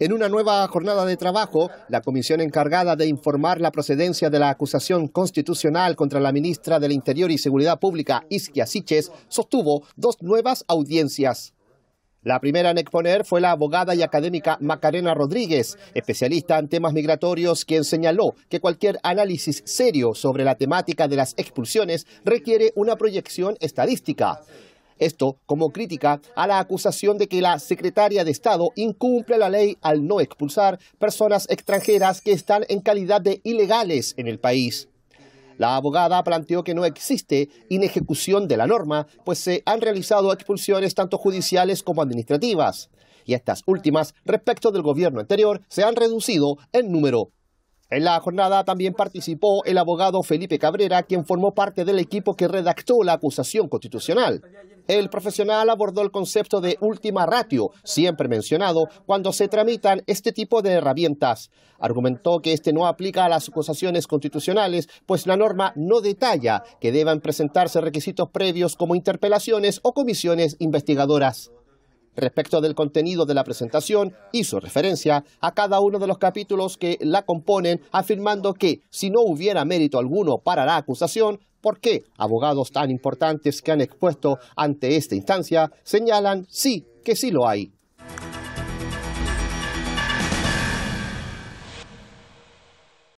En una nueva jornada de trabajo, la comisión encargada de informar la procedencia de la acusación constitucional contra la ministra del Interior y Seguridad Pública, Isquia Siches, sostuvo dos nuevas audiencias. La primera en exponer fue la abogada y académica Macarena Rodríguez, especialista en temas migratorios, quien señaló que cualquier análisis serio sobre la temática de las expulsiones requiere una proyección estadística. Esto como crítica a la acusación de que la secretaria de Estado incumple la ley al no expulsar personas extranjeras que están en calidad de ilegales en el país. La abogada planteó que no existe inejecución de la norma, pues se han realizado expulsiones tanto judiciales como administrativas, y estas últimas respecto del gobierno anterior se han reducido en número. En la jornada también participó el abogado Felipe Cabrera, quien formó parte del equipo que redactó la acusación constitucional. El profesional abordó el concepto de última ratio, siempre mencionado cuando se tramitan este tipo de herramientas. Argumentó que este no aplica a las acusaciones constitucionales, pues la norma no detalla que deban presentarse requisitos previos como interpelaciones o comisiones investigadoras. Respecto del contenido de la presentación, hizo referencia a cada uno de los capítulos que la componen, afirmando que si no hubiera mérito alguno para la acusación, ¿por qué abogados tan importantes que han expuesto ante esta instancia señalan sí que sí lo hay?